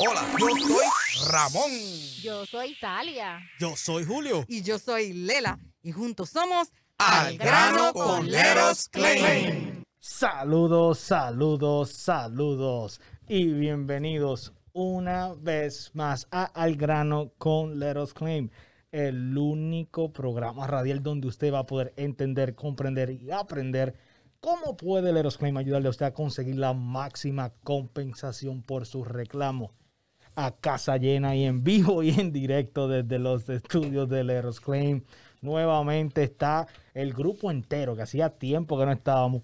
Hola, yo soy Ramón. Yo soy Italia. Yo soy Julio. Y yo soy Lela. Y juntos somos Al Grano con Leros Claim. Saludos, saludos, saludos. Y bienvenidos una vez más a Al Grano con Leros Claim. El único programa radial donde usted va a poder entender, comprender y aprender ¿Cómo puede Leros Claim ayudarle a usted a conseguir la máxima compensación por su reclamo? a casa llena y en vivo y en directo desde los estudios de Eros Claim. Nuevamente está el grupo entero, que hacía tiempo que no estábamos.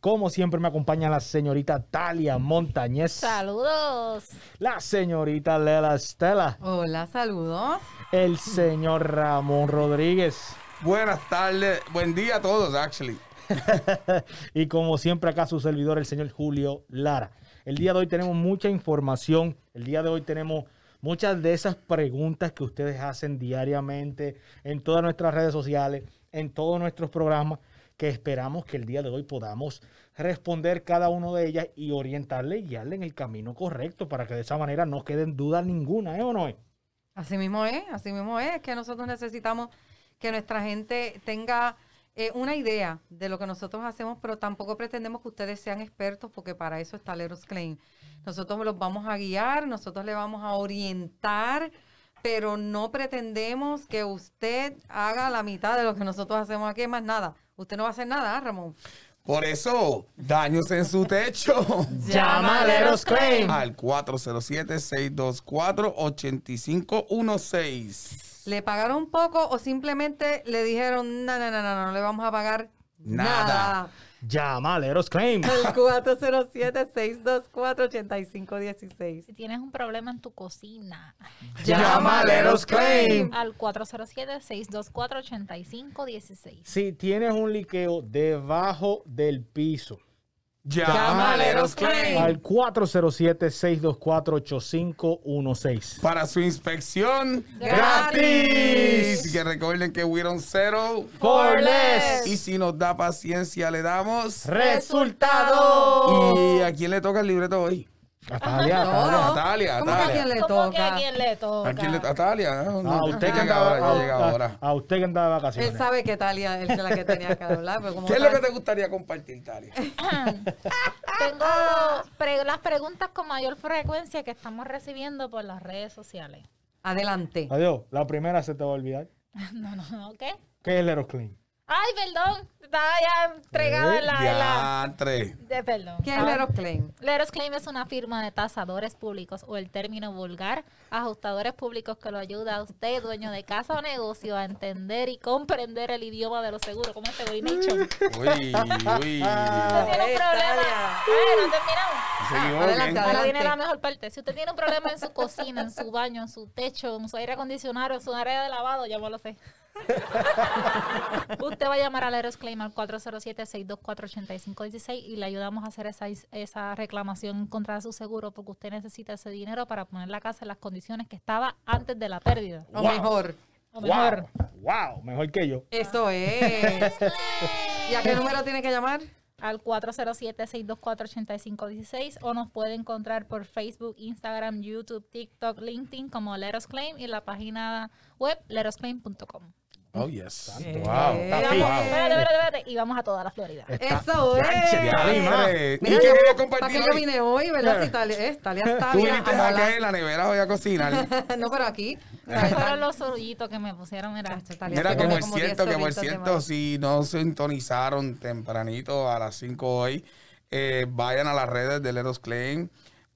Como siempre me acompaña la señorita Talia Montañez. Saludos. La señorita Lela Estela. Hola, saludos. El señor Ramón Rodríguez. Buenas tardes, buen día a todos, actually. y como siempre acá su servidor, el señor Julio Lara. El día de hoy tenemos mucha información. El día de hoy tenemos muchas de esas preguntas que ustedes hacen diariamente en todas nuestras redes sociales, en todos nuestros programas, que esperamos que el día de hoy podamos responder cada una de ellas y orientarle y guiarle en el camino correcto para que de esa manera no queden dudas ninguna, ¿eh o no? Así mismo es, así mismo es, que nosotros necesitamos que nuestra gente tenga eh, una idea de lo que nosotros hacemos, pero tampoco pretendemos que ustedes sean expertos porque para eso está Leros Claim. Nosotros los vamos a guiar, nosotros le vamos a orientar, pero no pretendemos que usted haga la mitad de lo que nosotros hacemos aquí, más nada. Usted no va a hacer nada, ¿ah, Ramón. Por eso, daños en su techo. Llama a Leros Claim al 407 624 8516. ¿Le pagaron poco o simplemente le dijeron, no, no, no, no, no le vamos a pagar nada? Llama a Leros Claim. Al 407-624-8516. Si tienes un problema en tu cocina, llama a Leros Claim. Al 407-624-8516. Si tienes un liqueo debajo del piso, Llama al 407-624-8516. Para su inspección gratis. ¡Gratis! Que recuerden que we don't zero for Y si nos da paciencia, le damos resultado. ¿Y a quién le toca el libreto hoy? A Talia, a Talia, a ¿A quién le toca? ¿A quién le toca? A Talia. A usted que andaba A usted que de vacaciones. Él sabe que Talia es la que tenía que hablar. ¿Qué es lo que te gustaría compartir, Talia? Tengo las preguntas con mayor frecuencia que estamos recibiendo por las redes sociales. Adelante. Adiós. La primera se te va a olvidar. no, no, no. ¿Qué? ¿Qué es el Clean? Ay, perdón. Estaba ya entregada en eh, la, Ya, la. De perdón. ¿Qué es Leros Claim? Leros Claim es una firma de tasadores públicos o el término vulgar, ajustadores públicos que lo ayuda a usted, dueño de casa o negocio, a entender y comprender el idioma de los seguros. ¿Cómo este voy Nicho? Uy, uy. No tiene un problema. Ay, no terminamos. viene la mejor parte. Si usted tiene un problema en su cocina, en su baño, en su techo, en su aire acondicionado, en su área de lavado, ya no lo sé. Usted va a llamar al Eros Claim al 407-624-8516 y le ayudamos a hacer esa, reclamación contra su seguro porque usted necesita ese dinero para poner la casa en las condiciones que estaba antes de la pérdida. O mejor. O mejor. Wow. mejor que yo. Eso es. ¿Y a qué número tiene que llamar? al 407-624-8516 o nos puede encontrar por Facebook, Instagram, YouTube, TikTok, LinkedIn como Let Claim y la página web letosclaim.com. Oh, yes. Wow. Eh, vamos, Espérate, espérate, Y vamos a toda la Florida. Eso es. madre. y qué quiero compartir. Aquí yo vine hoy, ¿verdad? Si tal, está eh, Tú viniste a en la nevera hoy a cocinar. no, pero aquí. Fueron los orullitos que me pusieron. Mira, mira que por cierto, que por cierto, si no sintonizaron tempranito a las 5 hoy, eh, vayan a las redes de Leros Claim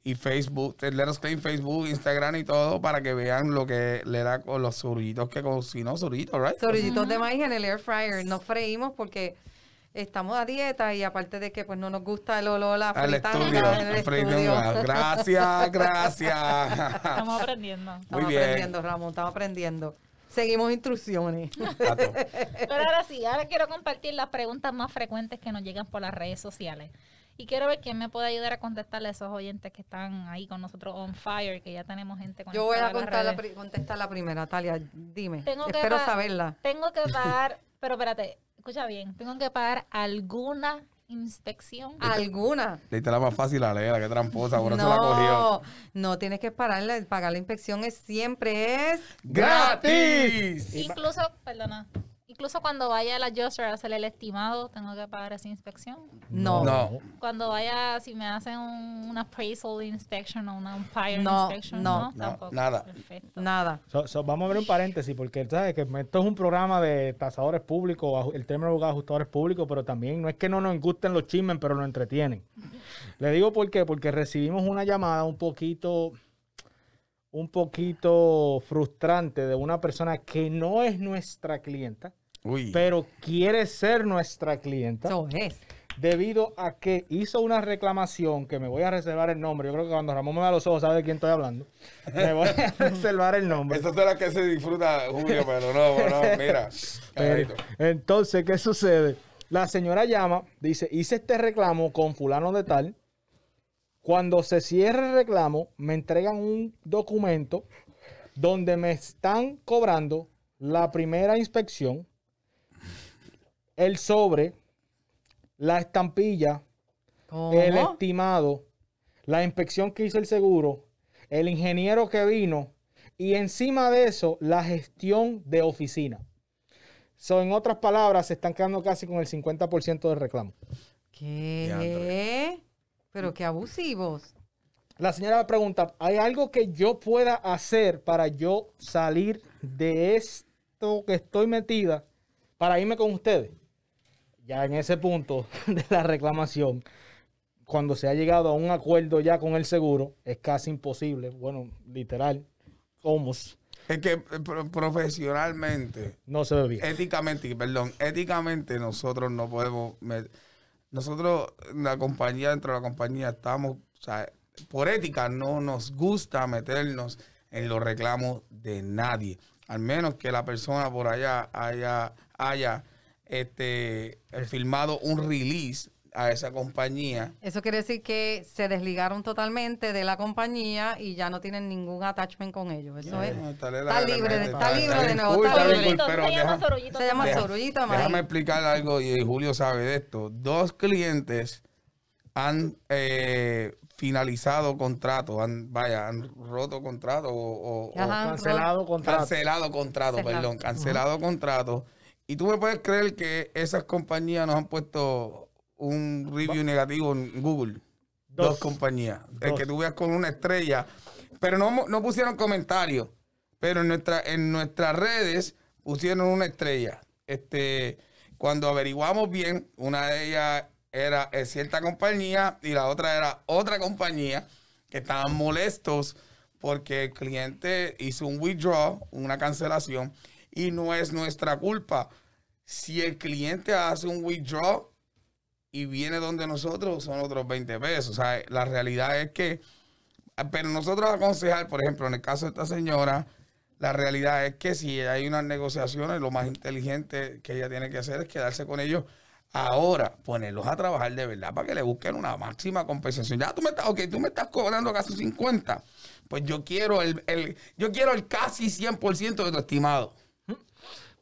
y Facebook, Let's Claim Facebook, Instagram y todo para que vean lo que le da con los zurritos que cocinó Zorrillito, ¿right? Zurritos de maíz en el air fryer. Nos freímos porque estamos a dieta y aparte de que pues no nos gusta el olor a la estudio. Gracias, gracias. Estamos aprendiendo. Estamos Muy bien. aprendiendo, Ramón, estamos aprendiendo. Seguimos instrucciones. Pero ahora sí, ahora quiero compartir las preguntas más frecuentes que nos llegan por las redes sociales. Y quiero ver quién me puede ayudar a contestarle a esos oyentes que están ahí con nosotros on fire, que ya tenemos gente con Yo voy a la contestar la primera, Talia. Dime. Tengo Espero saberla. Tengo que pagar, pero espérate, escucha bien. Tengo que pagar alguna inspección. ¿Alguna? Le la más fácil a leer, qué tramposa, por no, la cogió. No, tienes que pararla, pagar la inspección es, siempre es gratis. Incluso, perdona, Incluso cuando vaya a la Joster a hacer el estimado, ¿tengo que pagar esa inspección? No. Cuando vaya, si me hacen un, una appraisal inspection o una umpire inspection, no, Nada. Nada. vamos a ver un paréntesis, porque sabes que esto es un programa de tasadores públicos, el término de ajustadores públicos, pero también no es que no nos gusten los chismes, pero nos entretienen. Le digo por qué, porque recibimos una llamada un poquito un poquito frustrante de una persona que no es nuestra clienta, pero quiere ser nuestra clienta. es. Debido a que hizo una reclamación que me voy a reservar el nombre. Yo creo que cuando Ramón me da los ojos sabe de quién estoy hablando. Me voy a reservar el nombre. Eso será que se disfruta, Julio, pero no, no, mira. entonces, ¿qué sucede? La señora llama, dice, hice este reclamo con fulano de tal. Cuando se cierra el reclamo, me entregan un documento donde me están cobrando la primera inspección, el sobre, la estampilla, el estimado, la inspección que hizo el seguro, el ingeniero que vino y encima de eso la gestión de oficina. en otras palabras, se están quedando casi con el 50% del reclamo. ¿Qué? Pero qué abusivos. La señora pregunta, ¿hay algo que yo pueda hacer para yo salir de esto que estoy metida para irme con ustedes? ya en ese punto de la reclamación, cuando se ha llegado a un acuerdo ya con el seguro, es casi imposible, bueno, literal, cómo Es que eh, profesionalmente. No se ve bien. Éticamente, perdón, éticamente nosotros no podemos. nosotros, la compañía, dentro de la compañía, estamos. por ética no nos gusta meternos en los reclamos de nadie. Al menos que la persona por allá haya este, eh, firmado un release a esa compañía. Eso quiere decir que se desligaron totalmente de la compañía y ya no tienen ningún attachment con ellos. Eso es. está, libre, está, libre, de nuevo. se llama Sorullito. Déjame, explicar algo y Julio sabe de esto. Dos clientes han eh, finalizado contrato han, vaya, han roto contrato o, cancelado contrato Cancelado contrato perdón, cancelado contrato. Y tú me puedes creer que esas compañías nos han puesto un review negativo en Google. Dos, compañías. El que tú veas con una estrella. Pero no, pusieron comentarios. Pero en, nuestra, en nuestras redes pusieron una estrella. Este, cuando averiguamos bien, una de ellas era cierta compañía y la otra era otra compañía que estaban molestos porque el cliente hizo un withdraw, una cancelación, y no es nuestra culpa. Si el cliente hace un withdraw y viene donde nosotros, son otros 20 pesos. O sea, la realidad es que, pero nosotros aconsejar, por ejemplo, en el caso de esta señora, la realidad es que si hay unas negociaciones, lo más inteligente que ella tiene que hacer es quedarse con ellos ahora, ponerlos a trabajar de verdad para que le busquen una máxima compensación. Ya tú me estás, tú me estás cobrando casi 50. Pues yo quiero el, yo quiero el casi 100% de tu estimado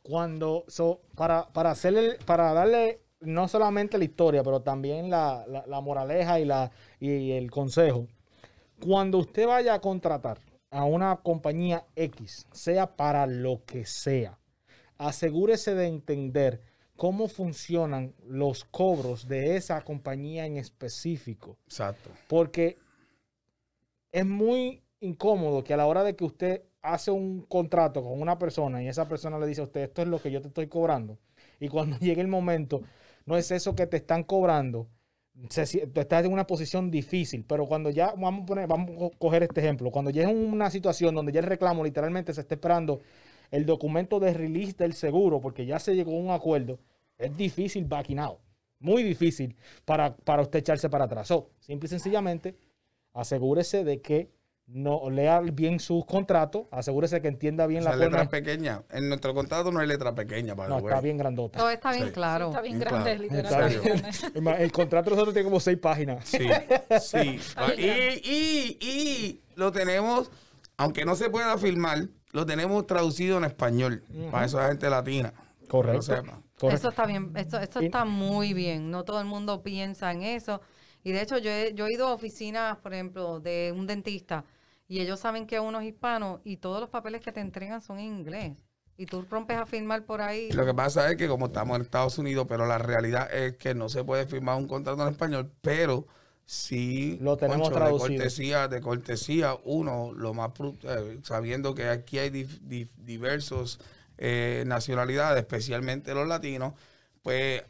cuando, so, para, para, hacerle, para darle no solamente la historia, pero también la, moraleja y, la, y el consejo. Cuando usted vaya a contratar a una compañía X, sea para lo que sea, asegúrese de entender cómo funcionan los cobros de esa compañía en específico. Exacto. Porque es muy incómodo que a la hora de que usted hace un contrato con una persona y esa persona le dice a usted, esto es lo que yo te estoy cobrando. Y cuando llegue el momento, no es eso que te están cobrando. Se, tú estás en una posición difícil, pero cuando ya, vamos a, poner, vamos a coger este ejemplo, cuando ya es una situación donde ya el reclamo literalmente se está esperando el documento de release del seguro, porque ya se llegó a un acuerdo, es difícil backing Muy difícil para, para usted echarse para atrás. o simple y sencillamente, asegúrese de que no lea bien sus contratos, asegúrese que entienda bien las letras la letra pequeña. En nuestro contrato no hay letra pequeña, para No, está bien grandota. Todo está bien claro. está bien, grande, literalmente. El contrato nosotros tiene como seis páginas. Sí, y, y, lo tenemos, aunque no se pueda firmar, lo tenemos traducido en español, para esa gente latina. Correcto. Eso está bien, eso, eso está muy bien. No todo el mundo piensa en eso. Y de hecho, yo he, yo he ido a oficinas, por ejemplo, de un dentista y ellos saben que uno es hispano y todos los papeles que te entregan son en inglés. Y tú rompes a firmar por ahí. Lo que pasa es que como estamos en Estados Unidos, pero la realidad es que no se puede firmar un contrato en español, pero sí lo tenemos traducido. De cortesía, de cortesía, uno, lo más eh, sabiendo que aquí hay diversas diversos eh, nacionalidades, especialmente los latinos, pues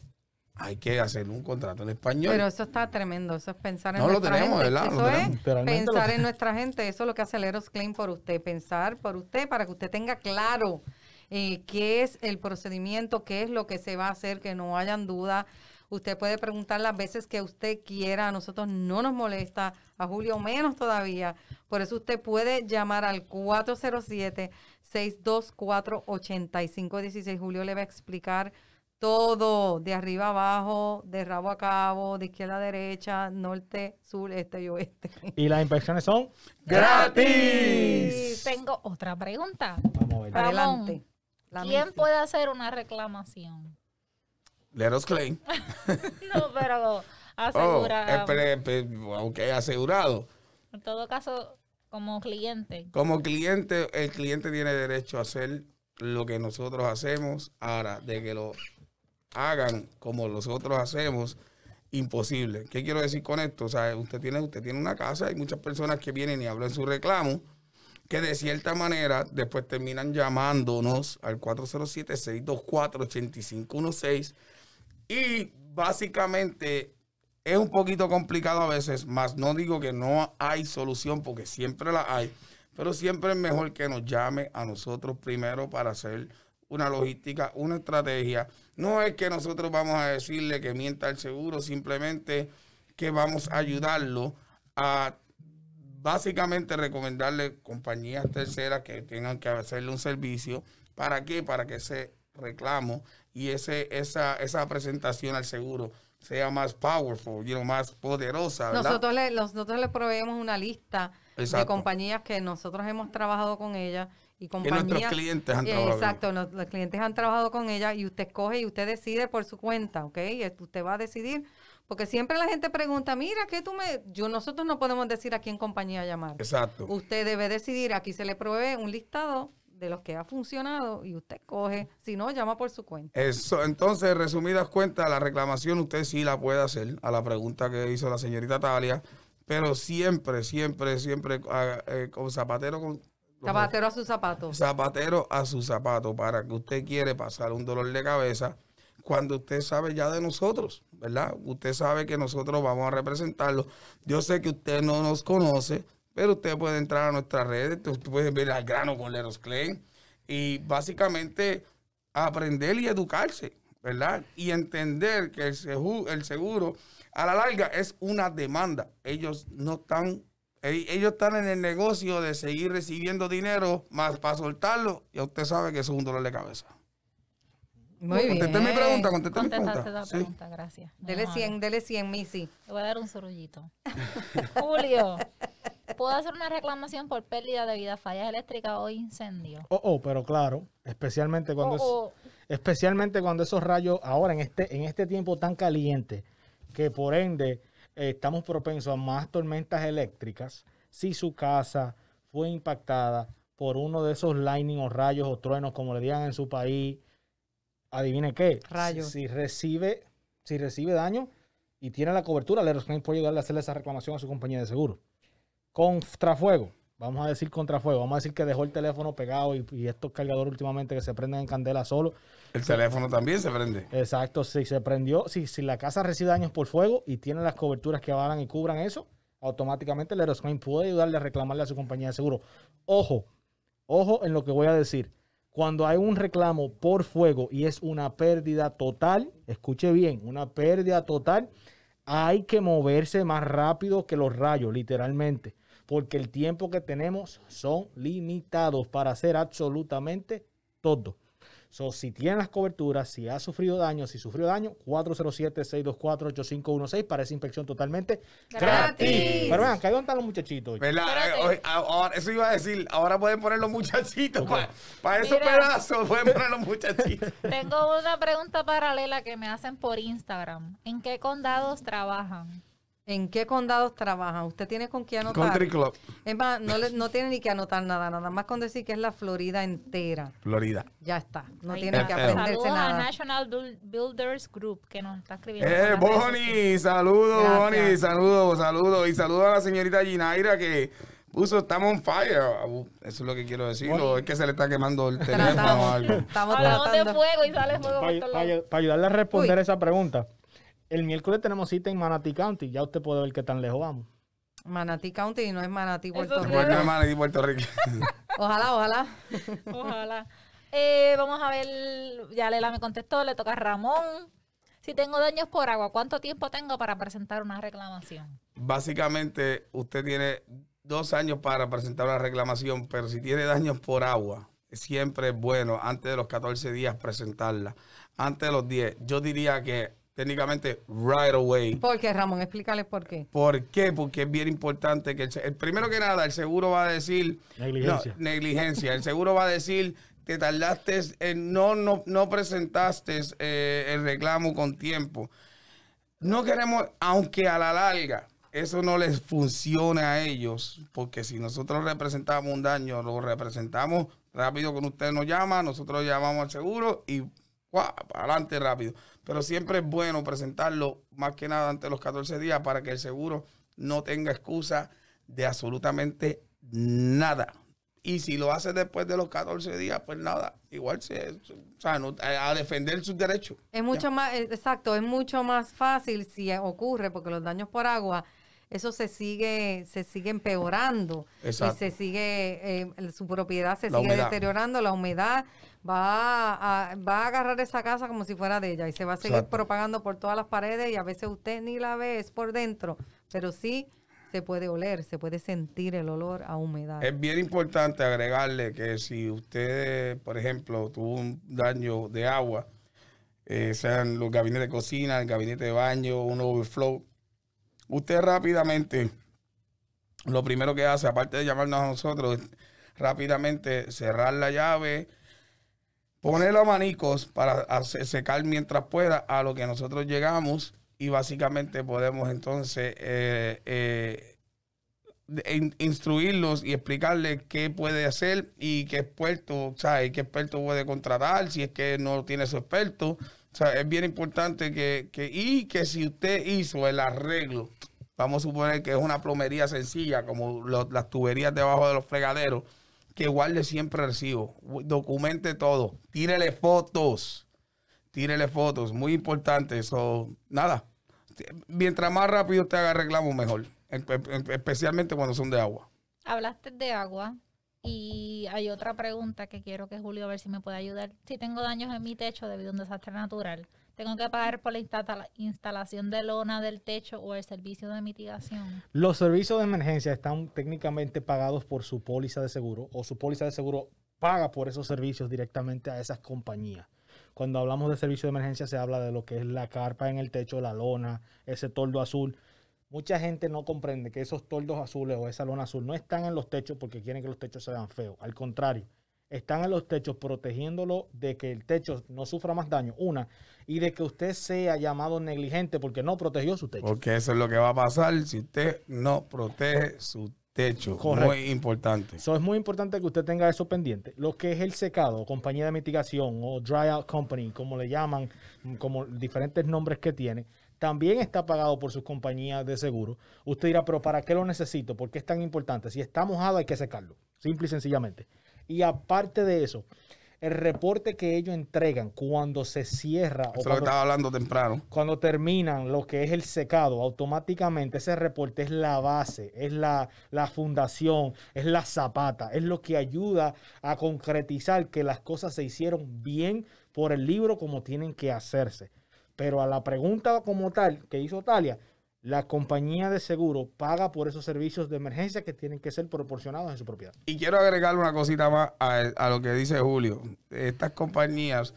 hay que hacer un contrato en español. Pero eso está tremendo, eso es pensar en nuestra gente. No, lo tenemos, ¿verdad? Eso es pensar en nuestra gente, eso es lo que hace el Eros Claim por usted, pensar por usted para que usted tenga claro eh, qué es el procedimiento, qué es lo que se va a hacer, que no hayan dudas. Usted puede preguntar las veces que usted quiera, a nosotros no nos molesta, a Julio menos todavía. Por eso usted puede llamar al 407-624-8516. Julio le va a explicar todo, de arriba abajo, de rabo a cabo, de izquierda a derecha, norte, sur, este y oeste. Y las inspecciones son gratis. Tengo otra pregunta. Vamos a ver. Adelante. ¿Quién puede hacer una reclamación? Let us claim. no, pero asegurado. aunque oh, asegurado. En todo caso, como cliente. Como cliente, el cliente tiene derecho a hacer lo que nosotros hacemos. Ahora, de que lo hagan como nosotros hacemos, imposible. ¿Qué quiero decir con esto? O sea, usted tiene, usted tiene una casa, hay muchas personas que vienen y hablan su reclamo, que de cierta manera después terminan llamándonos al 407-624-8516 y básicamente es un poquito complicado a veces, más no digo que no hay solución porque siempre la hay, pero siempre es mejor que nos llame a nosotros primero para hacer una logística, una estrategia no es que nosotros vamos a decirle que mienta al seguro, simplemente que vamos a ayudarlo a básicamente recomendarle compañías terceras que tengan que hacerle un servicio. ¿Para qué? Para que ese reclamo y ese, esa, esa presentación al seguro sea más powerful, más poderosa. Nosotros, le, nosotros le proveemos una lista de compañías que nosotros hemos trabajado con ellas y nuestros clientes han eh, trabajado. Exacto, los, clientes han trabajado con ella y usted coge y usted decide por su cuenta, ¿ok? Usted va a decidir. Porque siempre la gente pregunta, mira, que tú me...? Yo, nosotros no podemos decir a quién compañía llamar. Exacto. Usted debe decidir, aquí se le provee un listado de los que ha funcionado y usted coge, si no, llama por su cuenta. Eso, entonces, resumidas cuentas, la reclamación usted sí la puede hacer a la pregunta que hizo la señorita Talia, pero siempre, siempre, siempre, ah, eh, con Zapatero, con Zapatero a su zapato. Zapatero a su zapato para que usted quiere pasar un dolor de cabeza cuando usted sabe ya de nosotros, ¿verdad? Usted sabe que nosotros vamos a representarlo. Yo sé que usted no nos conoce, pero usted puede entrar a nuestras redes, usted puede ver al grano con Leros Klein y básicamente aprender y educarse, ¿verdad? Y entender que el seguro a la larga es una demanda. Ellos no están ellos están en el negocio de seguir recibiendo dinero más para soltarlo. Y usted sabe que eso es un dolor de cabeza. Muy bien. Contesté mi pregunta, contesté mi pregunta. la pregunta, gracias. Dele 100, dele 100, Missy. Le voy a dar un sorullito. Julio, ¿puedo hacer una reclamación por pérdida de vida, fallas eléctricas o incendio? Oh, oh, pero claro, especialmente cuando, oh, oh. especialmente cuando esos rayos ahora en este, en este tiempo tan caliente, que por ende eh, estamos propensos a más tormentas eléctricas si su casa fue impactada por uno de esos lightning o rayos o truenos, como le digan en su país. Adivine qué. Rayos. Si, recibe, si recibe daño y tiene la cobertura, le responde puede ayudarle a hacerle esa reclamación a su compañía de seguro. Contrafuego vamos a decir contra fuego, vamos a decir que dejó el teléfono pegado y, estos cargadores últimamente que se prenden en candela solo. El teléfono también se prende. Exacto, si se prendió, si, la casa recibe daños por fuego y tiene las coberturas que avalan y cubran eso, automáticamente el Aeroscreen puede ayudarle a reclamarle a su compañía de seguro. Ojo, ojo en lo que voy a decir. Cuando hay un reclamo por fuego y es una pérdida total, escuche bien, una pérdida total, hay que moverse más rápido que los rayos, literalmente porque el tiempo que tenemos son limitados para hacer absolutamente todo. So, si tienen las coberturas, si ha sufrido daño, si sufrió daño, 407-624-8516 para esa inspección totalmente gratis. Pero vean, ¿qué están los muchachitos. Eh, eso iba a decir, ahora pueden poner los muchachitos. Para esos pedazos pueden poner los muchachitos. Tengo una pregunta paralela que me hacen por Instagram. ¿En qué condados trabajan? ¿En qué condados trabaja? ¿Usted tiene con qué anotar? Country Club. Es más, no, le, no tiene ni que anotar nada, nada más con decir que es la Florida entera. Florida. Ya está, no tiene que aprenderse nada. Saludos a National Builders Group que nos está escribiendo. Eh, Bonnie, saludos, Bonnie, saludos, saludos. Y saludos a la señorita Ginaira que puso estamos on fire. Eso es lo que quiero decir. O es que se le está quemando el teléfono o algo. Estamos Hablamos de fuego y sale fuego. Para, para, para ayudarle a responder esa pregunta. El miércoles tenemos cita en Manatee County. Ya usted puede ver qué tan lejos vamos. Manatee County no es Manatee Puerto Rico. No es Manatee Puerto Rico. ojalá, ojalá. Ojalá. Eh, vamos a ver, ya Lela me contestó, le toca a Ramón. Si tengo daños por agua, ¿cuánto tiempo tengo para presentar una reclamación? Básicamente, usted tiene dos años para presentar una reclamación, pero si tiene daños por agua, siempre es bueno antes de los 14 días presentarla. Antes de los 10, yo diría que técnicamente right away. ¿Por qué, Ramón? Explícale por qué. ¿Por qué? Porque es bien importante que el, primero que nada, el seguro va a decir negligencia. negligencia. El seguro va a decir que tardaste, en eh, no, no, presentaste eh, el reclamo con tiempo. No queremos, aunque a la larga eso no les funcione a ellos, porque si nosotros representamos un daño, lo representamos rápido con usted nos llama, nosotros llamamos al seguro y ¡guau! adelante rápido. Pero siempre es bueno presentarlo más que nada antes de los 14 días para que el seguro no tenga excusa de absolutamente nada. Y si lo hace después de los 14 días, pues nada, igual se, o sea, eh, a, defender sus derechos. Es mucho más, eh, exacto, es mucho más fácil si ocurre, porque los daños por agua eso se sigue, se sigue empeorando. Y se sigue, eh, su propiedad se sigue deteriorando, la humedad va a, agarrar esa casa como si fuera de ella y se va a seguir propagando por todas las paredes y a veces usted ni la ve, es por dentro, pero sí se puede oler, se puede sentir el olor a humedad. Es bien importante agregarle que si usted, por ejemplo, tuvo un daño de agua, eh, sean los gabinetes de cocina, el gabinete de baño, un overflow, Usted rápidamente, lo primero que hace, aparte de llamarnos a nosotros, rápidamente cerrar la llave, poner los manicos para secar mientras pueda a lo que nosotros llegamos y básicamente podemos entonces eh, eh, instruirlos y explicarles qué puede hacer y qué experto, o sea, y qué experto puede contratar si es que no tiene su experto. O sea, es bien importante que, que, y que si usted hizo el arreglo, vamos a suponer que es una plomería sencilla, como las tuberías debajo de los fregaderos, que guarde siempre recibo, documente todo, tírele fotos, tírele fotos, muy importante eso, nada. Mientras más rápido usted haga reclamo, mejor, especialmente cuando son de agua. Hablaste de agua, y hay otra pregunta que quiero que Julio a ver si me puede ayudar. Si tengo daños en mi techo debido a un desastre natural, ¿tengo que pagar por la instalación de lona del techo o el servicio de mitigación? Los servicios de emergencia están técnicamente pagados por su póliza de seguro o su póliza de seguro paga por esos servicios directamente a esas compañías. Cuando hablamos de servicio de emergencia se habla de lo que es la carpa en el techo, la lona, ese toldo azul. Mucha gente no comprende que esos toldos azules o esa lona azul no están en los techos porque quieren que los techos se vean feos. Al contrario, están en los techos protegiéndolo de que el techo no sufra más daño, una, y de que usted sea llamado negligente porque no protegió su techo. Porque eso es lo que va a pasar si usted no protege su techo. Correcto. Muy importante. Eso es muy importante que usted tenga eso pendiente. Lo que es el secado, compañía de mitigación o dry out company, como le llaman, como diferentes nombres que tiene, también está pagado por sus compañías de seguro. Usted dirá, pero ¿para qué lo necesito? ¿Por qué es tan importante? Si está mojado hay que secarlo, simple y sencillamente. Y aparte de eso, el reporte que ellos entregan cuando se cierra o cuando, lo estaba hablando temprano. Cuando terminan lo que es el secado, automáticamente ese reporte es la base, es la fundación, es la zapata, es lo que ayuda a concretizar que las cosas se hicieron bien por el libro como tienen que hacerse. Pero a la pregunta como tal que hizo Talia, la compañía de seguro paga por esos servicios de emergencia que tienen que ser proporcionados en su propiedad. Y quiero agregarle una cosita más a, lo que dice Julio. Estas compañías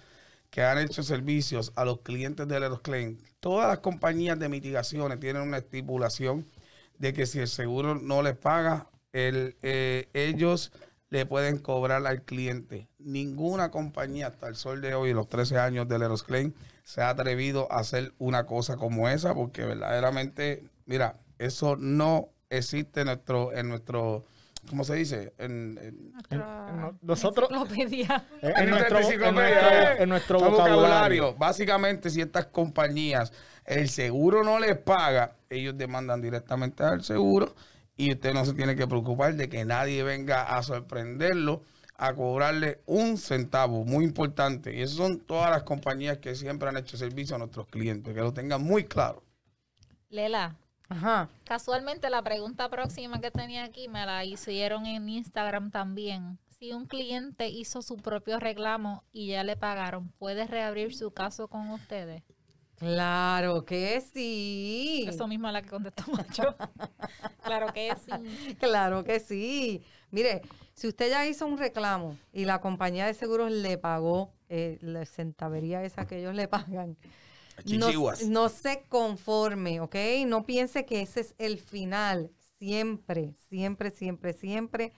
que han hecho servicios a los clientes los clientes todas las compañías de mitigaciones tienen una estipulación de que si el seguro no les paga, el, eh, ellos le pueden cobrar al cliente. Ninguna compañía hasta el sol de hoy, los 13 años del Erosclaim, se ha atrevido a hacer una cosa como esa, porque verdaderamente, mira, eso no existe en nuestro, en nuestro, ¿cómo se dice? En, nosotros. en nuestro, vocabulario. Básicamente, si estas compañías el seguro no les paga, ellos demandan directamente al seguro y usted no se tiene que preocupar de que nadie venga a sorprenderlo a cobrarle un centavo, muy importante. Y esas son todas las compañías que siempre han hecho servicio a nuestros clientes, que lo tengan muy claro. Lela, Ajá. casualmente la pregunta próxima que tenía aquí me la hicieron en Instagram también. Si un cliente hizo su propio reclamo y ya le pagaron, ¿puede reabrir su caso con ustedes? Claro que sí. Eso mismo a la que contestó Macho. claro que sí. Claro que sí. Mire, si usted ya hizo un reclamo y la compañía de seguros le pagó eh, la centavería esa que ellos le pagan, no, no, se conforme, ¿ok? No piense que ese es el final. Siempre, siempre, siempre, siempre.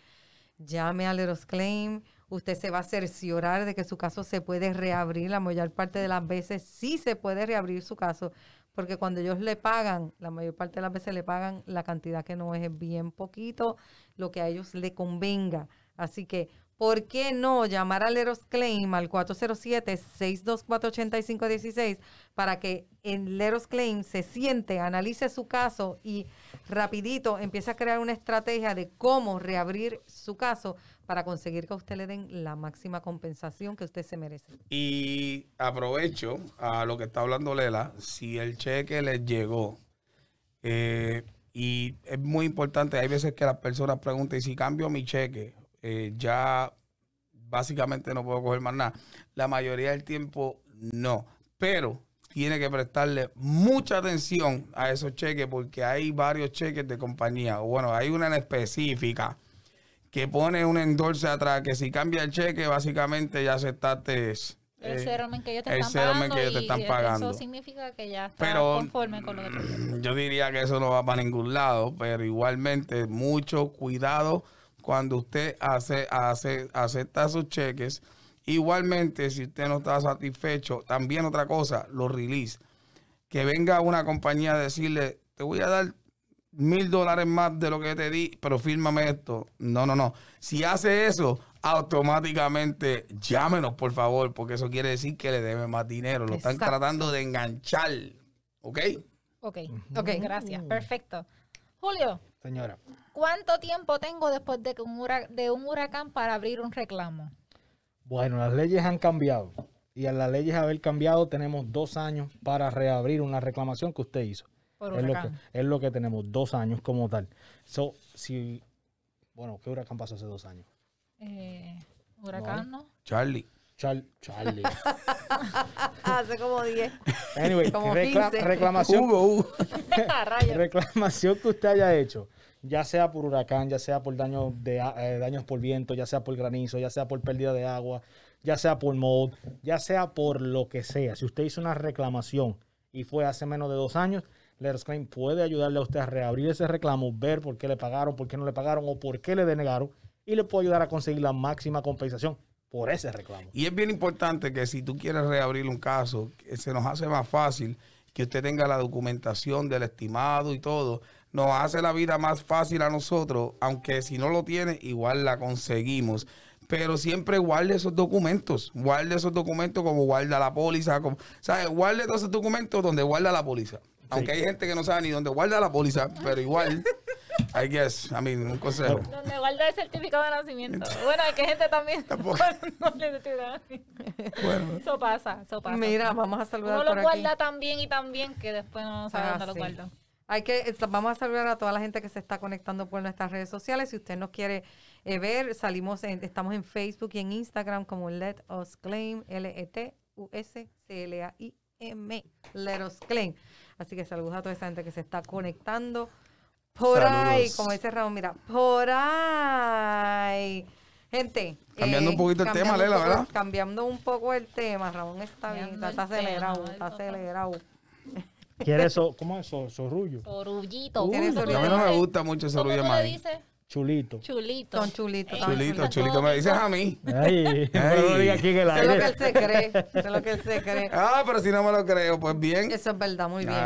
Llame a Leros Claim Usted se va a cerciorar de que su caso se puede reabrir. La mayor parte de las veces sí se puede reabrir su caso, porque cuando ellos le pagan, la mayor parte de las veces le pagan la cantidad que no es bien poquito, lo que a ellos le convenga. Así que ¿Por qué no llamar a Leros Claim al 407-624-8516 para que en Leros Claim se siente, analice su caso y rapidito empiece a crear una estrategia de cómo reabrir su caso para conseguir que a usted le den la máxima compensación que usted se merece? Y aprovecho a lo que está hablando Lela, si el cheque les llegó. Eh, y es muy importante, hay veces que las personas preguntan, ¿y si cambio mi cheque? Eh, ya básicamente no puedo coger más nada. La mayoría del tiempo no, pero tiene que prestarle mucha atención a esos cheques porque hay varios cheques de compañía. Bueno, hay una en específica que pone un endorse atrás que si cambia el cheque, básicamente ya aceptaste el eh, que te están pagando. Que pagando. Eso significa que ya está pero, conforme con lo que Yo diría que eso no va para ningún lado, pero igualmente mucho cuidado cuando usted hace, hace, acepta sus cheques. Igualmente, si usted no está satisfecho, también otra cosa, lo release. Que venga una compañía a decirle, te voy a dar mil dólares más de lo que te di, pero fírmame esto. No, no, no. Si hace eso, automáticamente llámenos, por favor, porque eso quiere decir que le debe más dinero. Lo están tratando de enganchar. ¿Ok? Ok, ok, gracias. Perfecto. Julio, Señora. ¿Cuánto tiempo tengo después de, un de un huracán para abrir un reclamo? Bueno, las leyes han cambiado. Y a las leyes haber cambiado, tenemos dos años para reabrir una reclamación que usted hizo. Por es, lo que, es lo que tenemos, dos años como tal. si, bueno, ¿qué huracán pasó hace dos años? Eh, huracán, ¿no? Charlie. Char Charlie. Hace como diez. reclamación. reclamación que usted haya hecho ya sea por huracán, ya sea por daño de, eh, daños por viento, ya sea por granizo, ya sea por pérdida de agua, ya sea por mold, ya sea por lo que sea. Si usted hizo una reclamación y fue hace menos de dos años, Letters puede ayudarle a usted a reabrir ese reclamo, ver por qué le pagaron, por qué no le pagaron o por qué le denegaron y le puede ayudar a conseguir la máxima compensación por ese reclamo. Y es bien importante que si tú quieres reabrir un caso, se nos hace más fácil que usted tenga la documentación del estimado y todo nos hace la vida más fácil a nosotros, aunque si no lo tiene, igual la conseguimos. Pero siempre guarde esos documentos, guarde esos documentos como guarda la póliza, como, ¿sabes? Guarde todos esos documentos donde guarda la póliza. Aunque hay gente que no sabe ni dónde guarda la póliza, pero igual, I guess, a mí, mean, un consejo. Donde guarda el certificado de nacimiento. Bueno, hay que gente también. bueno. Eso pasa, eso pasa. Mira, vamos a saludar. Uno por lo guarda tan bien y tan bien que después no sabe ah, dónde lo guarda. Hay que, eh, vamos a saludar a toda la gente que se está conectando por nuestras redes sociales. Si usted nos quiere eh, ver, salimos, estamos en Facebook y en Instagram como Let Us Claim, L-E-T-U-S-C-L-A-I-M, Let Us Claim. Así que saludos a toda esa gente que se está conectando. Por ahí, como dice Ramón, mira, por ahí. Gente. Cambiando un eh, poquito el tema, Lela, ¿verdad? Cambiando un poco el tema, Ramón está bien, está, acelerado, está acelerado. ¿Quieres eso? ¿Cómo es eso? Sorullo. Sorullito. a mí no me gusta mucho ese orullo ¿Cómo se dice? Chulito. Chulito. Son chulitos. Chulito, chulito, me dices a mí. Ay, lo que él se cree. es lo que él se cree. Ah, pero si no me lo creo, pues bien. Eso es verdad, muy bien.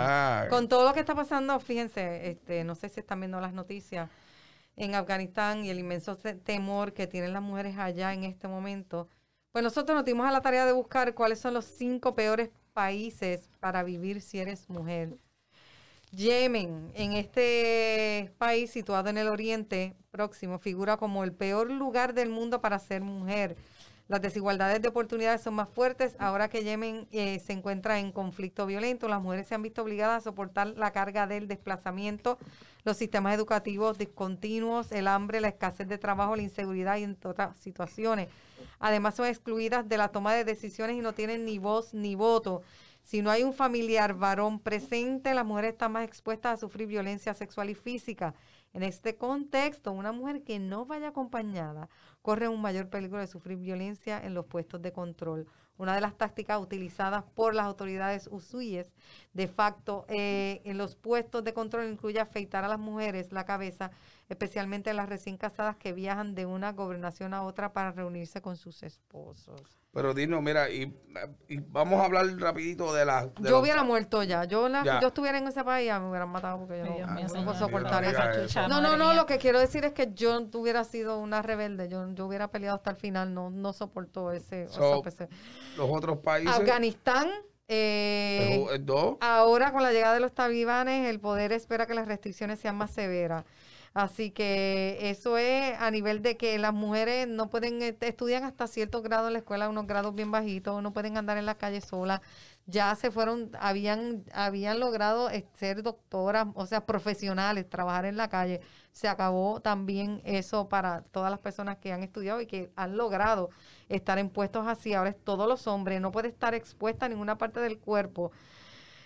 Con todo lo que está pasando, fíjense, este, no sé si están viendo las noticias en Afganistán y el inmenso temor que tienen las mujeres allá en este momento. Pues nosotros nos dimos a la tarea de buscar cuáles son los cinco peores países para vivir si eres mujer. Yemen, en este país situado en el oriente próximo, figura como el peor lugar del mundo para ser mujer. Las desigualdades de oportunidades son más fuertes ahora que Yemen eh, se encuentra en conflicto violento. Las mujeres se han visto obligadas a soportar la carga del desplazamiento, los sistemas educativos discontinuos, el hambre, la escasez de trabajo, la inseguridad y en otras situaciones. Además son excluidas de la toma de decisiones y no tienen ni voz ni voto. Si no hay un familiar varón presente, las mujeres están más expuestas a sufrir violencia sexual y física. En este contexto, una mujer que no vaya acompañada corre un mayor peligro de sufrir violencia en los puestos de control. Una de las tácticas utilizadas por las autoridades usuyes, de facto eh, en los puestos de control incluye afeitar a las mujeres la cabeza, especialmente las recién casadas que viajan de una gobernación a otra para reunirse con sus esposos. Pero dinos, mira, y, vamos a hablar rapidito de la... yo hubiera muerto ya. Yo, yo estuviera en ese país, ya me hubieran matado porque yo no, no, puedo soportar No, no, no, lo que quiero decir es que yo hubiera sido una rebelde. Yo, yo hubiera peleado hasta el final. No, no soportó ese... los otros países... Afganistán... Eh, eh ahora con la llegada de los talibanes, el poder espera que las restricciones sean más severas. Así que eso es a nivel de que las mujeres no pueden, eh, estudian hasta cierto grado en la escuela, unos grados bien bajitos, no pueden andar en la calle sola. Ya se fueron, habían, habían logrado eh, ser doctoras, o sea, profesionales, trabajar en la calle. Se acabó también eso para todas las personas que han estudiado y que han logrado estar en puestos así. Ahora es todos los hombres, no puede estar expuesta a ninguna parte del cuerpo.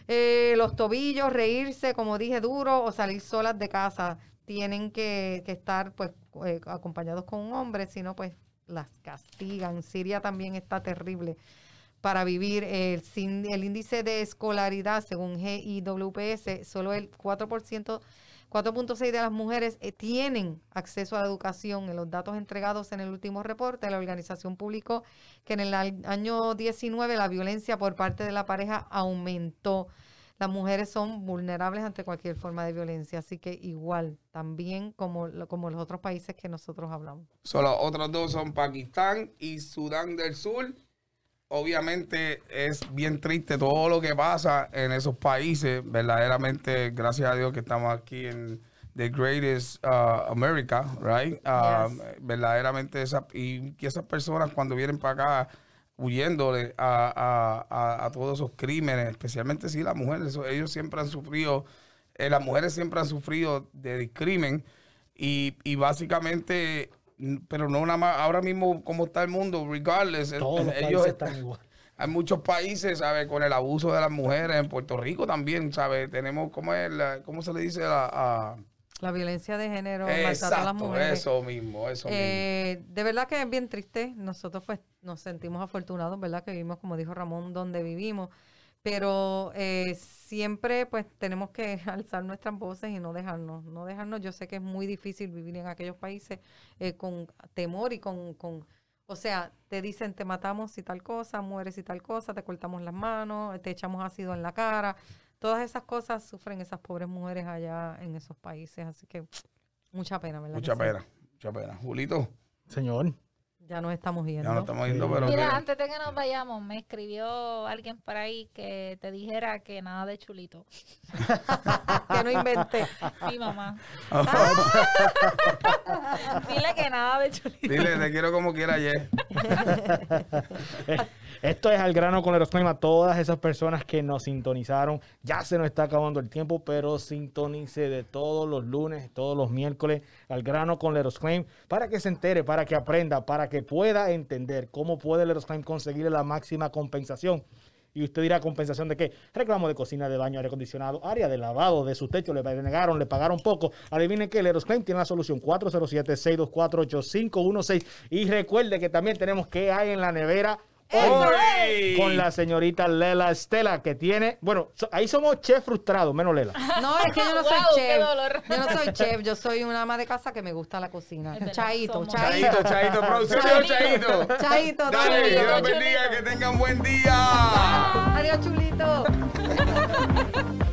Eh, los tobillos, reírse, como dije, duro o salir solas de casa tienen que, que estar pues eh, acompañados con un hombre, sino pues las castigan. Siria también está terrible para vivir. El, el índice de escolaridad, según GIWPS, solo el 4%, 4.6 de las mujeres eh, tienen acceso a la educación. En los datos entregados en el último reporte, la organización publicó que en el año 19 la violencia por parte de la pareja aumentó las mujeres son vulnerables ante cualquier forma de violencia, así que igual, también como, como los otros países que nosotros hablamos. Solo otros dos son Pakistán y Sudán del Sur. Obviamente es bien triste todo lo que pasa en esos países. Verdaderamente, gracias a Dios que estamos aquí en The Greatest uh, America, right? Um, verdaderamente, esa, y que esas personas cuando vienen para acá huyéndole a, todos esos crímenes, especialmente si las mujeres, ellos siempre han sufrido, eh, las mujeres siempre han sufrido de crimen y, básicamente, pero no nada más, ahora mismo como está el mundo, regardless, todos ellos están igual. Hay muchos países, sabe Con el abuso de las mujeres, en Puerto Rico también, sabe Tenemos, ¿cómo, es cómo se le dice? a... La violencia de género, Exacto, a las mujeres. Eso mismo, eso eh, mismo. De verdad que es bien triste. Nosotros pues nos sentimos afortunados, ¿verdad? Que vivimos, como dijo Ramón, donde vivimos. Pero eh, siempre pues tenemos que alzar nuestras voces y no dejarnos, no dejarnos. Yo sé que es muy difícil vivir en aquellos países eh, con temor y con, con o sea, te dicen te matamos y tal cosa, mueres y tal cosa, te cortamos las manos, te echamos ácido en la cara todas esas cosas sufren esas pobres mujeres allá en esos países. Así que mucha pena, ¿verdad? Mucha pena, mucha pena. Julito. Señor. Ya nos estamos yendo. Ya nos estamos yendo, pero. Mira, antes de que nos vayamos, me escribió alguien por ahí que te dijera que nada de chulito. que no inventé. Mi mamá. Ah. Dile que nada de Dile, te quiero como quiera ayer. Esto es al grano con el Erosclaim a todas esas personas que nos sintonizaron. Ya se nos está acabando el tiempo, pero sintonice de todos los lunes, todos los miércoles, al grano con el Erosclaim para que se entere, para que aprenda, para que pueda entender cómo puede el Erosclaim conseguir la máxima compensación y usted dirá compensación de qué? Reclamo de cocina, de baño, aire acondicionado, área de lavado, de su techo, le negaron, le pagaron poco. Adivinen qué, el Erosclaim tiene la solución 407-624-8516. Y recuerde que también tenemos que hay en la nevera con la señorita Lela Estela, que tiene. Bueno, ahí somos chef frustrados, menos Lela. No, es que yo no soy chef. Yo no soy chef, yo soy una ama de casa que me gusta la cocina. Chaito, chaito. Chaito, Chaito, producción, Chaito. Chaito. Dale, Dios bendiga, que tengan buen día. Adiós, chulito.